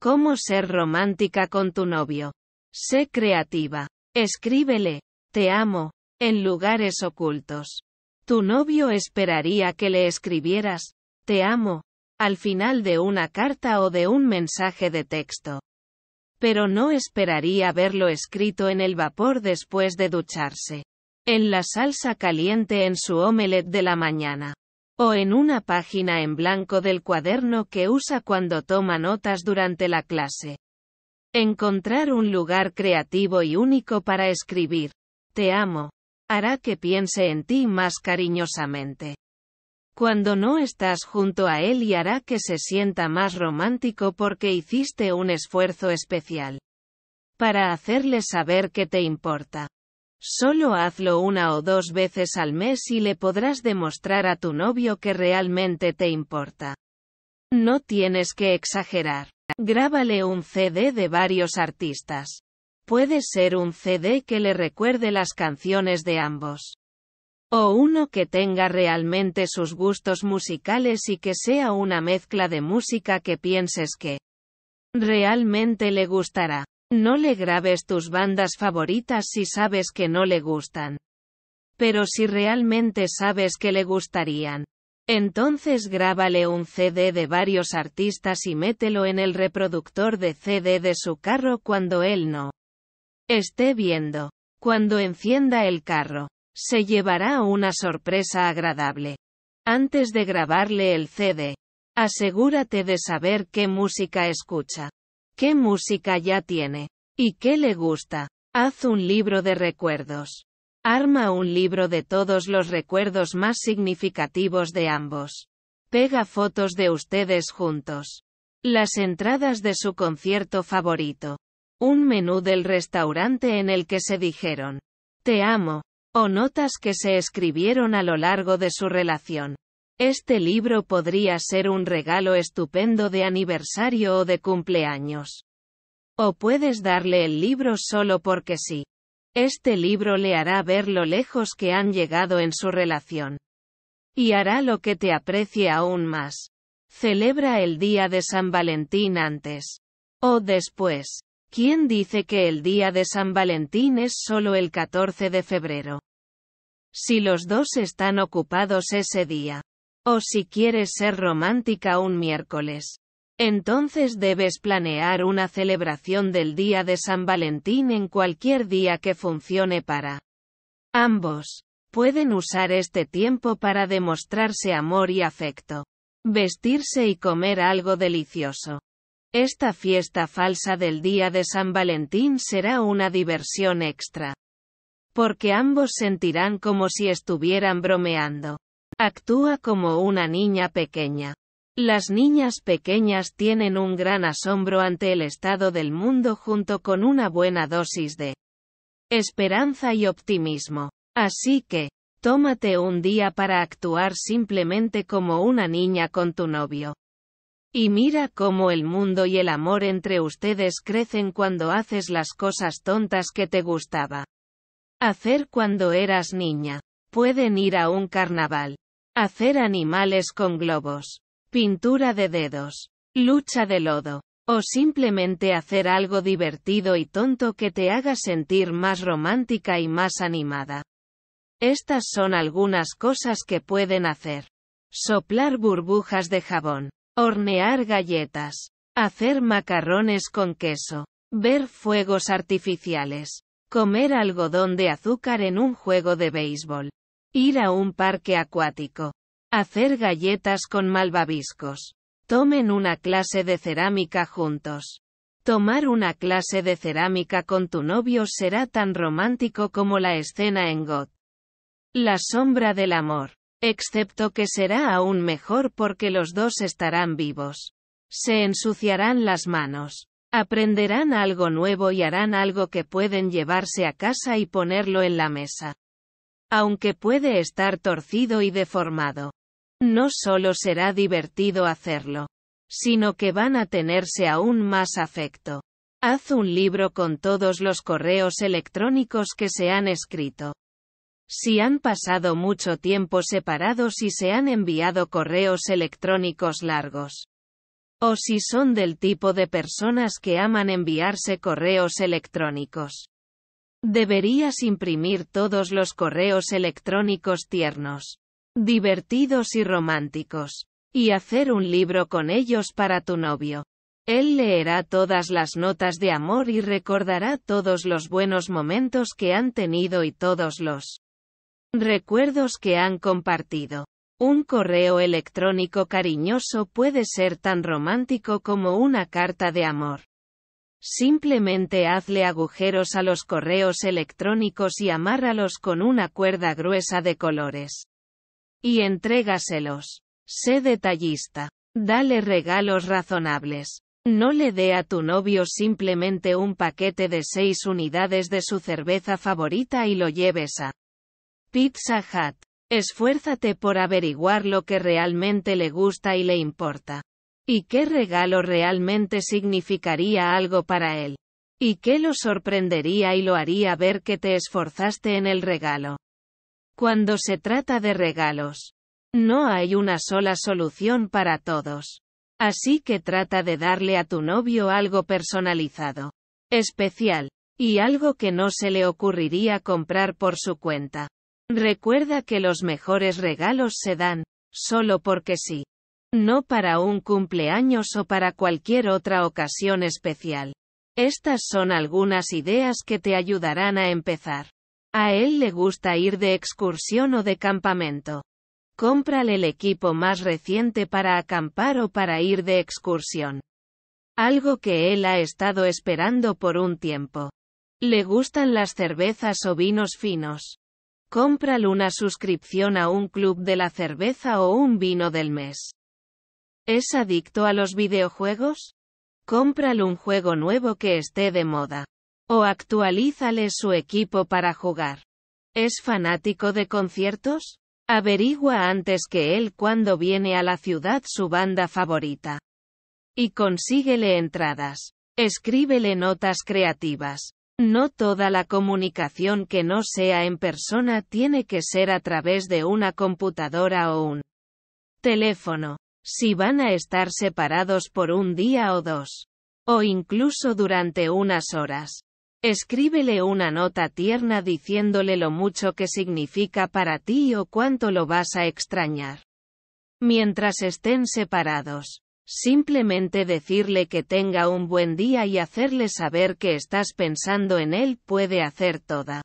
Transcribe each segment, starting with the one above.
¿Cómo ser romántica con tu novio? Sé creativa. Escríbele. Te amo. En lugares ocultos. Tu novio esperaría que le escribieras. Te amo. Al final de una carta o de un mensaje de texto. Pero no esperaría verlo escrito en el vapor después de ducharse. En la salsa caliente en su omelet de la mañana o en una página en blanco del cuaderno que usa cuando toma notas durante la clase. Encontrar un lugar creativo y único para escribir. Te amo. Hará que piense en ti más cariñosamente. Cuando no estás junto a él y hará que se sienta más romántico porque hiciste un esfuerzo especial. Para hacerle saber que te importa. Solo hazlo una o dos veces al mes y le podrás demostrar a tu novio que realmente te importa. No tienes que exagerar. Grábale un CD de varios artistas. Puede ser un CD que le recuerde las canciones de ambos. O uno que tenga realmente sus gustos musicales y que sea una mezcla de música que pienses que realmente le gustará. No le grabes tus bandas favoritas si sabes que no le gustan. Pero si realmente sabes que le gustarían, entonces grábale un CD de varios artistas y mételo en el reproductor de CD de su carro cuando él no esté viendo. Cuando encienda el carro, se llevará una sorpresa agradable. Antes de grabarle el CD, asegúrate de saber qué música escucha qué música ya tiene y qué le gusta. Haz un libro de recuerdos. Arma un libro de todos los recuerdos más significativos de ambos. Pega fotos de ustedes juntos. Las entradas de su concierto favorito. Un menú del restaurante en el que se dijeron, te amo, o notas que se escribieron a lo largo de su relación. Este libro podría ser un regalo estupendo de aniversario o de cumpleaños. O puedes darle el libro solo porque sí. Este libro le hará ver lo lejos que han llegado en su relación. Y hará lo que te aprecie aún más. Celebra el día de San Valentín antes. O después. ¿Quién dice que el día de San Valentín es solo el 14 de febrero? Si los dos están ocupados ese día. O si quieres ser romántica un miércoles. Entonces debes planear una celebración del Día de San Valentín en cualquier día que funcione para ambos. Pueden usar este tiempo para demostrarse amor y afecto. Vestirse y comer algo delicioso. Esta fiesta falsa del Día de San Valentín será una diversión extra. Porque ambos sentirán como si estuvieran bromeando. Actúa como una niña pequeña. Las niñas pequeñas tienen un gran asombro ante el estado del mundo junto con una buena dosis de esperanza y optimismo. Así que, tómate un día para actuar simplemente como una niña con tu novio. Y mira cómo el mundo y el amor entre ustedes crecen cuando haces las cosas tontas que te gustaba hacer cuando eras niña. Pueden ir a un carnaval. Hacer animales con globos. Pintura de dedos. Lucha de lodo. O simplemente hacer algo divertido y tonto que te haga sentir más romántica y más animada. Estas son algunas cosas que pueden hacer. Soplar burbujas de jabón. Hornear galletas. Hacer macarrones con queso. Ver fuegos artificiales comer algodón de azúcar en un juego de béisbol, ir a un parque acuático, hacer galletas con malvaviscos, tomen una clase de cerámica juntos. Tomar una clase de cerámica con tu novio será tan romántico como la escena en God. La sombra del amor. Excepto que será aún mejor porque los dos estarán vivos. Se ensuciarán las manos. Aprenderán algo nuevo y harán algo que pueden llevarse a casa y ponerlo en la mesa. Aunque puede estar torcido y deformado. No solo será divertido hacerlo, sino que van a tenerse aún más afecto. Haz un libro con todos los correos electrónicos que se han escrito. Si han pasado mucho tiempo separados y se han enviado correos electrónicos largos. O si son del tipo de personas que aman enviarse correos electrónicos. Deberías imprimir todos los correos electrónicos tiernos, divertidos y románticos, y hacer un libro con ellos para tu novio. Él leerá todas las notas de amor y recordará todos los buenos momentos que han tenido y todos los recuerdos que han compartido. Un correo electrónico cariñoso puede ser tan romántico como una carta de amor. Simplemente hazle agujeros a los correos electrónicos y amárralos con una cuerda gruesa de colores. Y entrégaselos. Sé detallista. Dale regalos razonables. No le dé a tu novio simplemente un paquete de seis unidades de su cerveza favorita y lo lleves a Pizza Hut. Esfuérzate por averiguar lo que realmente le gusta y le importa. ¿Y qué regalo realmente significaría algo para él? ¿Y qué lo sorprendería y lo haría ver que te esforzaste en el regalo? Cuando se trata de regalos, no hay una sola solución para todos. Así que trata de darle a tu novio algo personalizado, especial, y algo que no se le ocurriría comprar por su cuenta. Recuerda que los mejores regalos se dan, solo porque sí. No para un cumpleaños o para cualquier otra ocasión especial. Estas son algunas ideas que te ayudarán a empezar. A él le gusta ir de excursión o de campamento. Cómprale el equipo más reciente para acampar o para ir de excursión. Algo que él ha estado esperando por un tiempo. Le gustan las cervezas o vinos finos. Cómprale una suscripción a un club de la cerveza o un vino del mes. ¿Es adicto a los videojuegos? Cómprale un juego nuevo que esté de moda. O actualízale su equipo para jugar. ¿Es fanático de conciertos? Averigua antes que él cuando viene a la ciudad su banda favorita. Y consíguele entradas. Escríbele notas creativas. No toda la comunicación que no sea en persona tiene que ser a través de una computadora o un teléfono. Si van a estar separados por un día o dos, o incluso durante unas horas, escríbele una nota tierna diciéndole lo mucho que significa para ti o cuánto lo vas a extrañar. Mientras estén separados, Simplemente decirle que tenga un buen día y hacerle saber que estás pensando en él puede hacer toda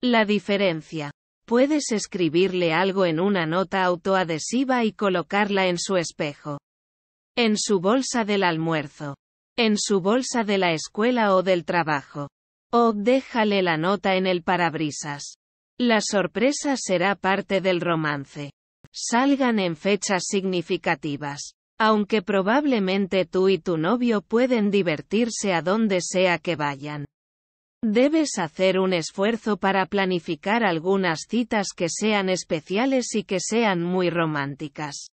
la diferencia. Puedes escribirle algo en una nota autoadhesiva y colocarla en su espejo. En su bolsa del almuerzo. En su bolsa de la escuela o del trabajo. O déjale la nota en el parabrisas. La sorpresa será parte del romance. Salgan en fechas significativas. Aunque probablemente tú y tu novio pueden divertirse a donde sea que vayan. Debes hacer un esfuerzo para planificar algunas citas que sean especiales y que sean muy románticas.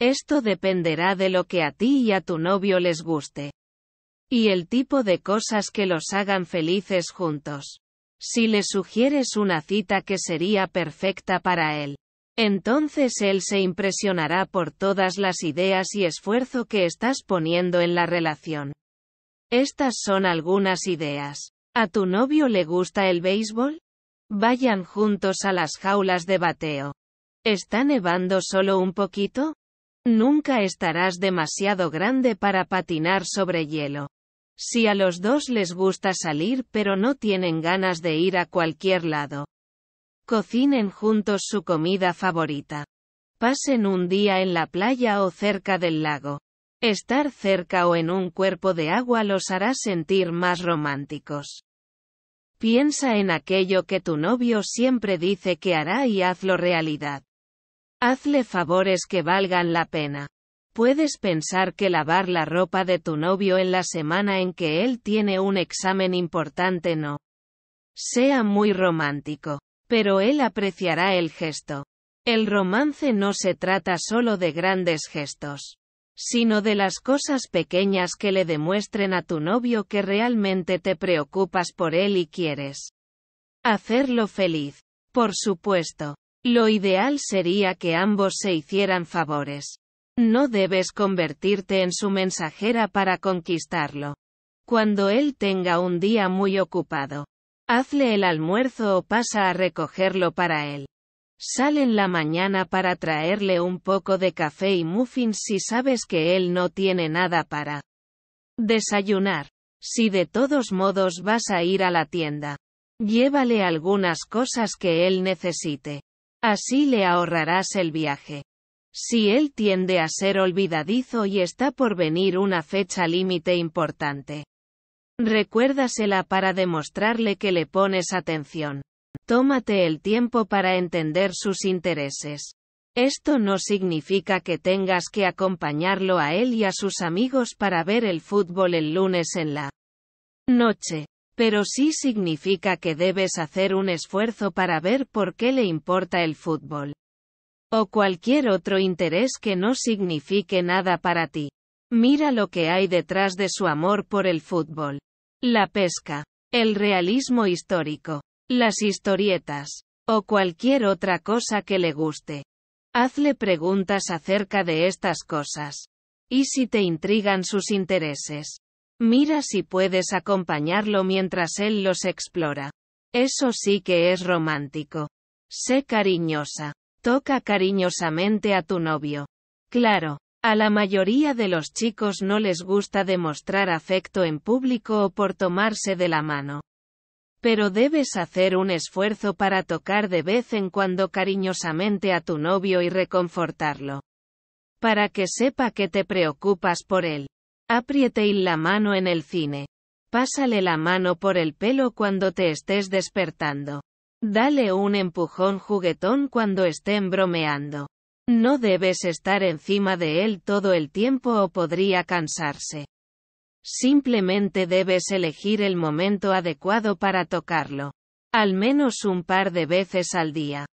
Esto dependerá de lo que a ti y a tu novio les guste. Y el tipo de cosas que los hagan felices juntos. Si le sugieres una cita que sería perfecta para él, entonces él se impresionará por todas las ideas y esfuerzo que estás poniendo en la relación. Estas son algunas ideas. ¿A tu novio le gusta el béisbol? Vayan juntos a las jaulas de bateo. ¿Está nevando solo un poquito? Nunca estarás demasiado grande para patinar sobre hielo. Si a los dos les gusta salir pero no tienen ganas de ir a cualquier lado, Cocinen juntos su comida favorita. Pasen un día en la playa o cerca del lago. Estar cerca o en un cuerpo de agua los hará sentir más románticos. Piensa en aquello que tu novio siempre dice que hará y hazlo realidad. Hazle favores que valgan la pena. Puedes pensar que lavar la ropa de tu novio en la semana en que él tiene un examen importante no. Sea muy romántico. Pero él apreciará el gesto. El romance no se trata solo de grandes gestos, sino de las cosas pequeñas que le demuestren a tu novio que realmente te preocupas por él y quieres hacerlo feliz. Por supuesto, lo ideal sería que ambos se hicieran favores. No debes convertirte en su mensajera para conquistarlo. Cuando él tenga un día muy ocupado, Hazle el almuerzo o pasa a recogerlo para él. Sal en la mañana para traerle un poco de café y muffins si sabes que él no tiene nada para desayunar. Si de todos modos vas a ir a la tienda, llévale algunas cosas que él necesite. Así le ahorrarás el viaje. Si él tiende a ser olvidadizo y está por venir una fecha límite importante, Recuérdasela para demostrarle que le pones atención. Tómate el tiempo para entender sus intereses. Esto no significa que tengas que acompañarlo a él y a sus amigos para ver el fútbol el lunes en la noche, pero sí significa que debes hacer un esfuerzo para ver por qué le importa el fútbol o cualquier otro interés que no signifique nada para ti. Mira lo que hay detrás de su amor por el fútbol. La pesca, el realismo histórico, las historietas, o cualquier otra cosa que le guste. Hazle preguntas acerca de estas cosas. Y si te intrigan sus intereses. Mira si puedes acompañarlo mientras él los explora. Eso sí que es romántico. Sé cariñosa. Toca cariñosamente a tu novio. Claro, a la mayoría de los chicos no les gusta demostrar afecto en público o por tomarse de la mano. Pero debes hacer un esfuerzo para tocar de vez en cuando cariñosamente a tu novio y reconfortarlo. Para que sepa que te preocupas por él. Apriete la mano en el cine. Pásale la mano por el pelo cuando te estés despertando. Dale un empujón juguetón cuando estén bromeando. No debes estar encima de él todo el tiempo o podría cansarse. Simplemente debes elegir el momento adecuado para tocarlo. Al menos un par de veces al día.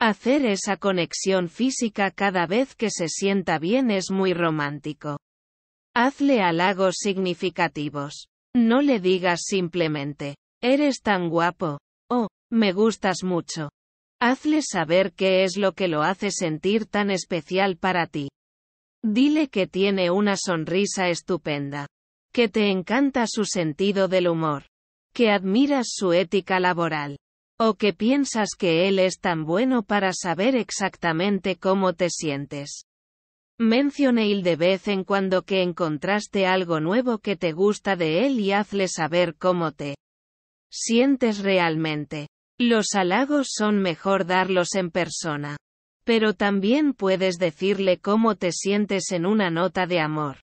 Hacer esa conexión física cada vez que se sienta bien es muy romántico. Hazle halagos significativos. No le digas simplemente, eres tan guapo, o, me gustas mucho, Hazle saber qué es lo que lo hace sentir tan especial para ti. Dile que tiene una sonrisa estupenda. Que te encanta su sentido del humor. Que admiras su ética laboral. O que piensas que él es tan bueno para saber exactamente cómo te sientes. él de vez en cuando que encontraste algo nuevo que te gusta de él y hazle saber cómo te sientes realmente. Los halagos son mejor darlos en persona. Pero también puedes decirle cómo te sientes en una nota de amor.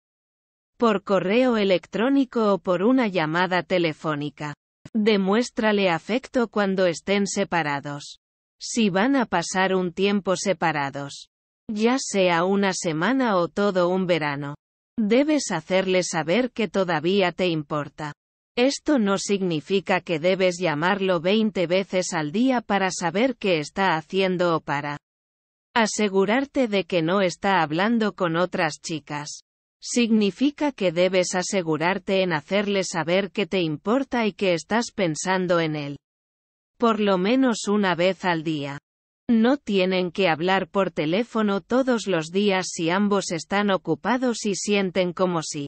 Por correo electrónico o por una llamada telefónica. Demuéstrale afecto cuando estén separados. Si van a pasar un tiempo separados. Ya sea una semana o todo un verano. Debes hacerle saber que todavía te importa. Esto no significa que debes llamarlo 20 veces al día para saber qué está haciendo o para asegurarte de que no está hablando con otras chicas. Significa que debes asegurarte en hacerle saber que te importa y que estás pensando en él. Por lo menos una vez al día. No tienen que hablar por teléfono todos los días si ambos están ocupados y sienten como si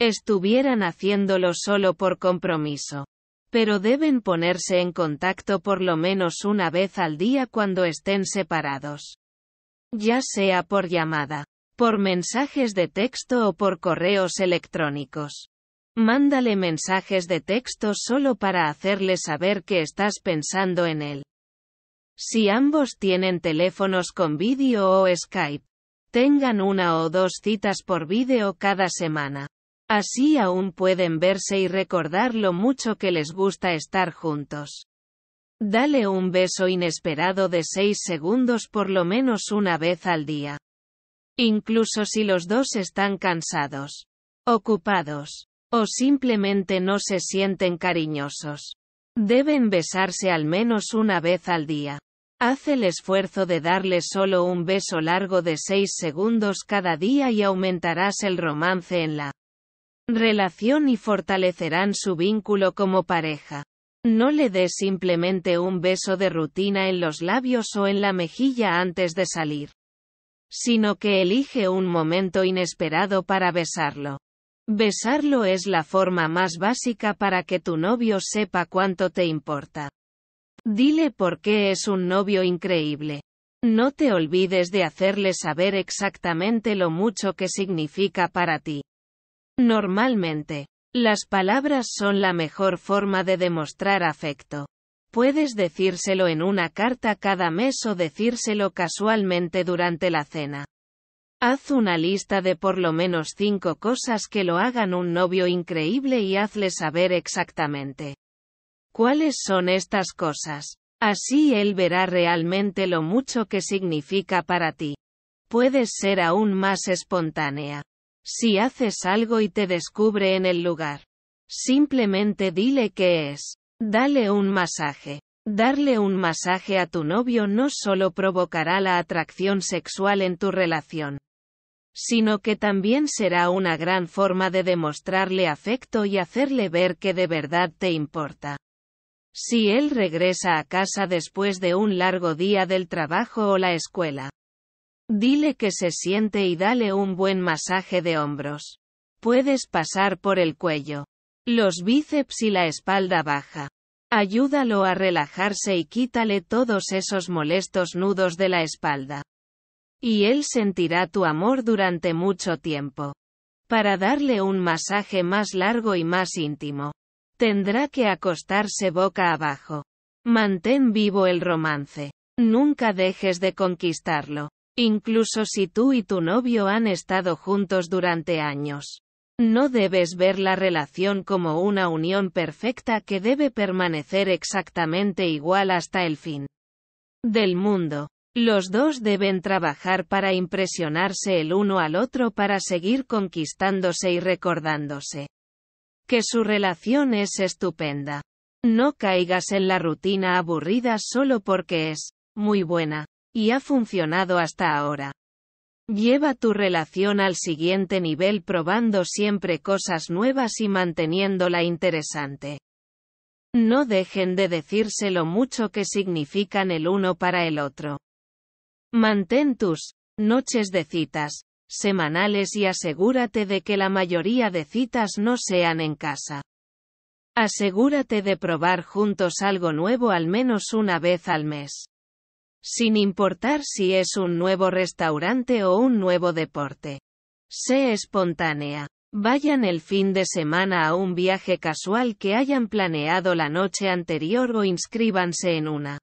estuvieran haciéndolo solo por compromiso. Pero deben ponerse en contacto por lo menos una vez al día cuando estén separados. Ya sea por llamada, por mensajes de texto o por correos electrónicos. Mándale mensajes de texto solo para hacerle saber que estás pensando en él. Si ambos tienen teléfonos con vídeo o Skype, tengan una o dos citas por vídeo cada semana. Así aún pueden verse y recordar lo mucho que les gusta estar juntos. Dale un beso inesperado de 6 segundos por lo menos una vez al día. Incluso si los dos están cansados, ocupados, o simplemente no se sienten cariñosos. Deben besarse al menos una vez al día. Haz el esfuerzo de darle solo un beso largo de 6 segundos cada día y aumentarás el romance en la relación y fortalecerán su vínculo como pareja. No le des simplemente un beso de rutina en los labios o en la mejilla antes de salir, sino que elige un momento inesperado para besarlo. Besarlo es la forma más básica para que tu novio sepa cuánto te importa. Dile por qué es un novio increíble. No te olvides de hacerle saber exactamente lo mucho que significa para ti. Normalmente, las palabras son la mejor forma de demostrar afecto. Puedes decírselo en una carta cada mes o decírselo casualmente durante la cena. Haz una lista de por lo menos cinco cosas que lo hagan un novio increíble y hazle saber exactamente cuáles son estas cosas. Así él verá realmente lo mucho que significa para ti. Puedes ser aún más espontánea. Si haces algo y te descubre en el lugar, simplemente dile que es. Dale un masaje. Darle un masaje a tu novio no solo provocará la atracción sexual en tu relación, sino que también será una gran forma de demostrarle afecto y hacerle ver que de verdad te importa. Si él regresa a casa después de un largo día del trabajo o la escuela, Dile que se siente y dale un buen masaje de hombros. Puedes pasar por el cuello, los bíceps y la espalda baja. Ayúdalo a relajarse y quítale todos esos molestos nudos de la espalda. Y él sentirá tu amor durante mucho tiempo. Para darle un masaje más largo y más íntimo, tendrá que acostarse boca abajo. Mantén vivo el romance. Nunca dejes de conquistarlo. Incluso si tú y tu novio han estado juntos durante años. No debes ver la relación como una unión perfecta que debe permanecer exactamente igual hasta el fin del mundo. Los dos deben trabajar para impresionarse el uno al otro para seguir conquistándose y recordándose que su relación es estupenda. No caigas en la rutina aburrida solo porque es muy buena. Y ha funcionado hasta ahora. Lleva tu relación al siguiente nivel probando siempre cosas nuevas y manteniéndola interesante. No dejen de decirse lo mucho que significan el uno para el otro. Mantén tus noches de citas semanales y asegúrate de que la mayoría de citas no sean en casa. Asegúrate de probar juntos algo nuevo al menos una vez al mes sin importar si es un nuevo restaurante o un nuevo deporte. Sé espontánea. Vayan el fin de semana a un viaje casual que hayan planeado la noche anterior o inscríbanse en una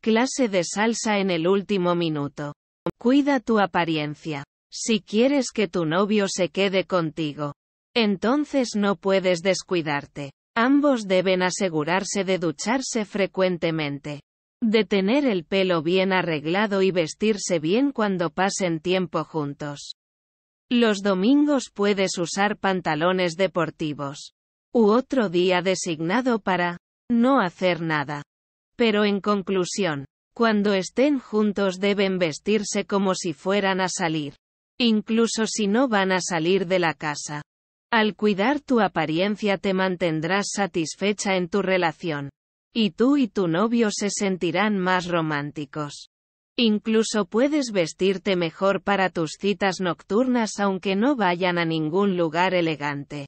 clase de salsa en el último minuto. Cuida tu apariencia. Si quieres que tu novio se quede contigo, entonces no puedes descuidarte. Ambos deben asegurarse de ducharse frecuentemente de tener el pelo bien arreglado y vestirse bien cuando pasen tiempo juntos. Los domingos puedes usar pantalones deportivos. U otro día designado para no hacer nada. Pero en conclusión, cuando estén juntos deben vestirse como si fueran a salir. Incluso si no van a salir de la casa. Al cuidar tu apariencia te mantendrás satisfecha en tu relación. Y tú y tu novio se sentirán más románticos. Incluso puedes vestirte mejor para tus citas nocturnas aunque no vayan a ningún lugar elegante.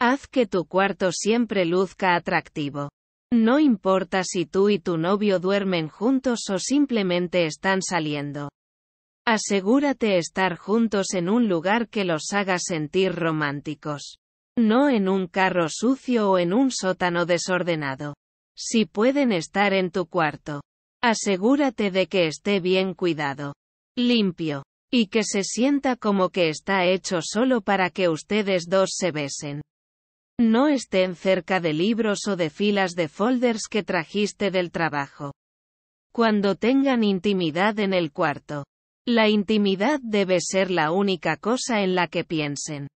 Haz que tu cuarto siempre luzca atractivo. No importa si tú y tu novio duermen juntos o simplemente están saliendo. Asegúrate estar juntos en un lugar que los haga sentir románticos. No en un carro sucio o en un sótano desordenado si pueden estar en tu cuarto. Asegúrate de que esté bien cuidado, limpio, y que se sienta como que está hecho solo para que ustedes dos se besen. No estén cerca de libros o de filas de folders que trajiste del trabajo. Cuando tengan intimidad en el cuarto. La intimidad debe ser la única cosa en la que piensen.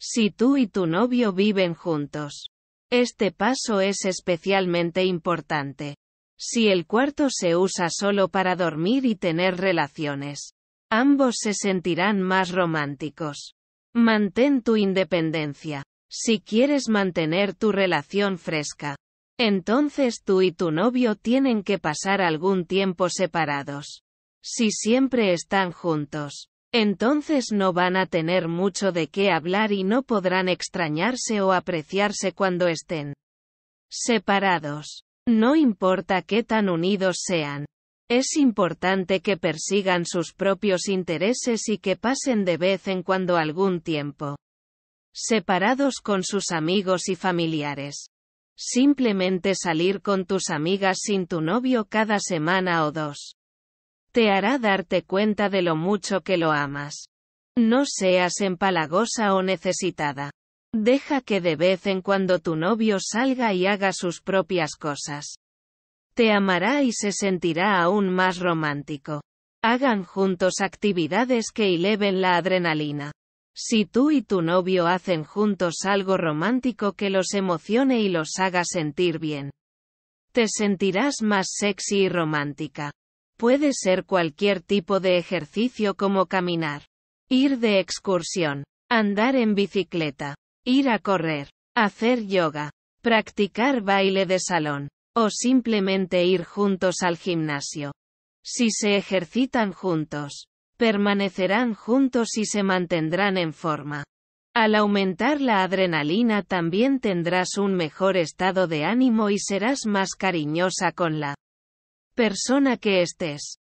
Si tú y tu novio viven juntos, este paso es especialmente importante. Si el cuarto se usa solo para dormir y tener relaciones, ambos se sentirán más románticos. Mantén tu independencia. Si quieres mantener tu relación fresca, entonces tú y tu novio tienen que pasar algún tiempo separados. Si siempre están juntos, entonces no van a tener mucho de qué hablar y no podrán extrañarse o apreciarse cuando estén separados. No importa qué tan unidos sean. Es importante que persigan sus propios intereses y que pasen de vez en cuando algún tiempo separados con sus amigos y familiares. Simplemente salir con tus amigas sin tu novio cada semana o dos. Te hará darte cuenta de lo mucho que lo amas. No seas empalagosa o necesitada. Deja que de vez en cuando tu novio salga y haga sus propias cosas. Te amará y se sentirá aún más romántico. Hagan juntos actividades que eleven la adrenalina. Si tú y tu novio hacen juntos algo romántico que los emocione y los haga sentir bien, te sentirás más sexy y romántica. Puede ser cualquier tipo de ejercicio como caminar, ir de excursión, andar en bicicleta, ir a correr, hacer yoga, practicar baile de salón, o simplemente ir juntos al gimnasio. Si se ejercitan juntos, permanecerán juntos y se mantendrán en forma. Al aumentar la adrenalina también tendrás un mejor estado de ánimo y serás más cariñosa con la persona que estés.